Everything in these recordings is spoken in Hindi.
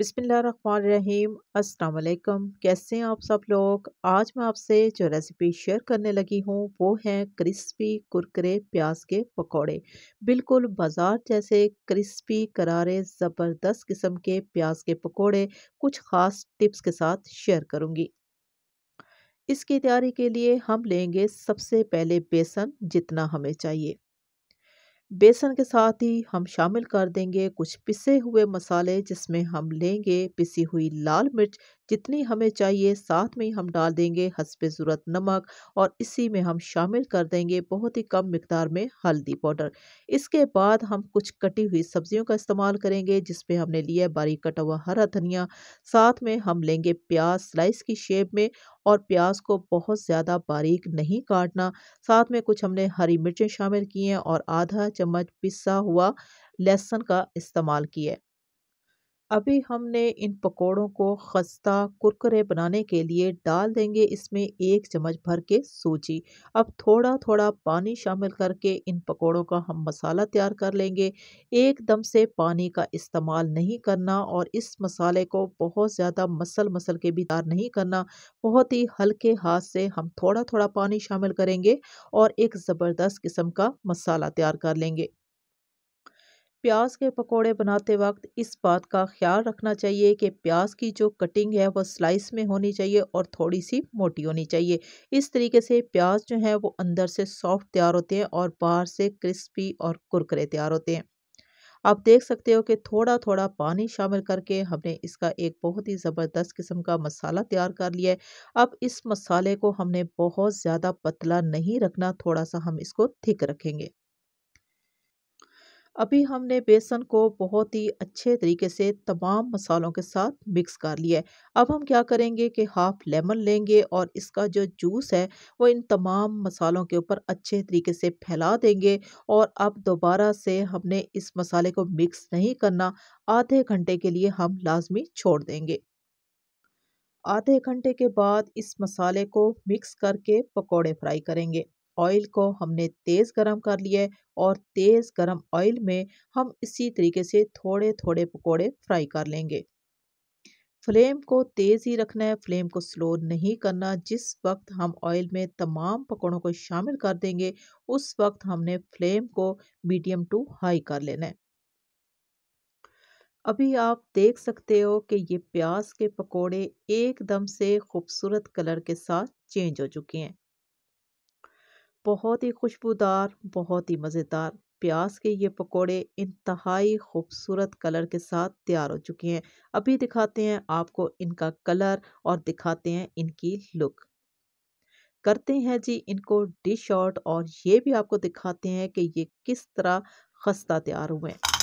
बिसमीम अस्सलाम कैसे हैं आप सब लोग आज मैं आपसे जो रेसिपी शेयर करने लगी हूँ वो है क्रिस्पी कुरकरे प्याज के पकौड़े बिल्कुल बाज़ार जैसे क्रिस्पी करारे ज़बरदस्त किस्म के प्याज के पकौड़े कुछ ख़ास टिप्स के साथ शेयर करूँगी इसकी तैयारी के लिए हम लेंगे सबसे पहले बेसन जितना हमें चाहिए बेसन के साथ ही हम शामिल कर देंगे कुछ पिसे हुए मसाले जिसमें हम लेंगे पिसी हुई लाल मिर्च जितनी हमें चाहिए साथ में ही हम डाल देंगे हसब ज़रूरत नमक और इसी में हम शामिल कर देंगे बहुत ही कम मकदार में हल्दी पाउडर इसके बाद हम कुछ कटी हुई सब्जियों का इस्तेमाल करेंगे जिसमें हमने लिया बारीक कटा हुआ हरा धनिया साथ में हम लेंगे प्याज स्लाइस की शेप में और प्याज को बहुत ज़्यादा बारीक नहीं काटना साथ में कुछ हमने हरी मिर्चें शामिल की हैं और आधा चम्मच पिसा हुआ लहसुन का इस्तेमाल किया है अभी हमने इन पकोड़ों को खस्ता कुरकुरे बनाने के लिए डाल देंगे इसमें एक चम्मच भर के सूजी अब थोड़ा थोड़ा पानी शामिल करके इन पकोड़ों का हम मसाला तैयार कर लेंगे एकदम से पानी का इस्तेमाल नहीं करना और इस मसाले को बहुत ज़्यादा मसल मसल के भी तैयार नहीं करना बहुत ही हल्के हाथ से हम थोड़ा थोड़ा पानी शामिल करेंगे और एक ज़बरदस्त किस्म का मसाला तैयार कर लेंगे प्याज के पकोड़े बनाते वक्त इस बात का ख्याल रखना चाहिए कि प्याज की जो कटिंग है वो स्लाइस में होनी चाहिए और थोड़ी सी मोटी होनी चाहिए इस तरीके से प्याज जो है वो अंदर से सॉफ्ट तैयार होते हैं और बाहर से क्रिस्पी और कुरकुरे तैयार होते हैं आप देख सकते हो कि थोड़ा थोड़ा पानी शामिल करके हमने इसका एक बहुत ही ज़बरदस्त किस्म का मसाला तैयार कर लिया है अब इस मसाले को हमने बहुत ज़्यादा पतला नहीं रखना थोड़ा सा हम इसको थिक रखेंगे अभी हमने बेसन को बहुत ही अच्छे तरीके से तमाम मसालों के साथ मिक्स कर लिया है अब हम क्या करेंगे कि हाफ़ लेमन लेंगे और इसका जो जूस है वो इन तमाम मसालों के ऊपर अच्छे तरीके से फैला देंगे और अब दोबारा से हमने इस मसाले को मिक्स नहीं करना आधे घंटे के लिए हम लाजमी छोड़ देंगे आधे घंटे के बाद इस मसाले को मिक्स करके पकौड़े फ्राई करेंगे ऑयल को हमने तेज़ गरम कर लिया है और तेज़ गरम ऑयल में हम इसी तरीके से थोड़े थोड़े पकोड़े फ्राई कर लेंगे फ्लेम को तेज़ ही रखना है फ्लेम को स्लो नहीं करना जिस वक्त हम ऑयल में तमाम पकौड़ों को शामिल कर देंगे उस वक्त हमने फ्लेम को मीडियम टू हाई कर लेना है अभी आप देख सकते हो कि ये प्याज के पकोड़े एकदम से खूबसूरत कलर के साथ चेंज हो चुके हैं बहुत ही खुशबूदार बहुत ही मज़ेदार प्याज के ये पकोड़े इंतहाई खूबसूरत कलर के साथ तैयार हो चुके हैं अभी दिखाते हैं आपको इनका कलर और दिखाते हैं इनकी लुक करते हैं जी इनको डिश आउट और ये भी आपको दिखाते हैं कि ये किस तरह खस्ता तैयार हुए हैं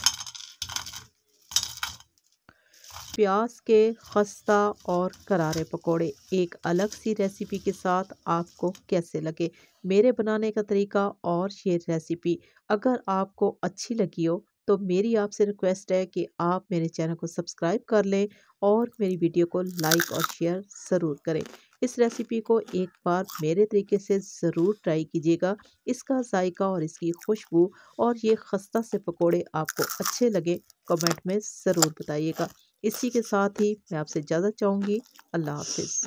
प्याज के खस्ता और करारे पकोड़े एक अलग सी रेसिपी के साथ आपको कैसे लगे मेरे बनाने का तरीका और ये रेसिपी अगर आपको अच्छी लगी हो तो मेरी आपसे रिक्वेस्ट है कि आप मेरे चैनल को सब्सक्राइब कर लें और मेरी वीडियो को लाइक और शेयर ज़रूर करें इस रेसिपी को एक बार मेरे तरीके से ज़रूर ट्राई कीजिएगा इसका जायका और इसकी खुशबू और ये खस्ता से पकोड़े आपको अच्छे लगे कमेंट में ज़रूर बताइएगा इसी के साथ ही मैं आपसे इजाज़त चाहूँगी अल्लाह हाफिज़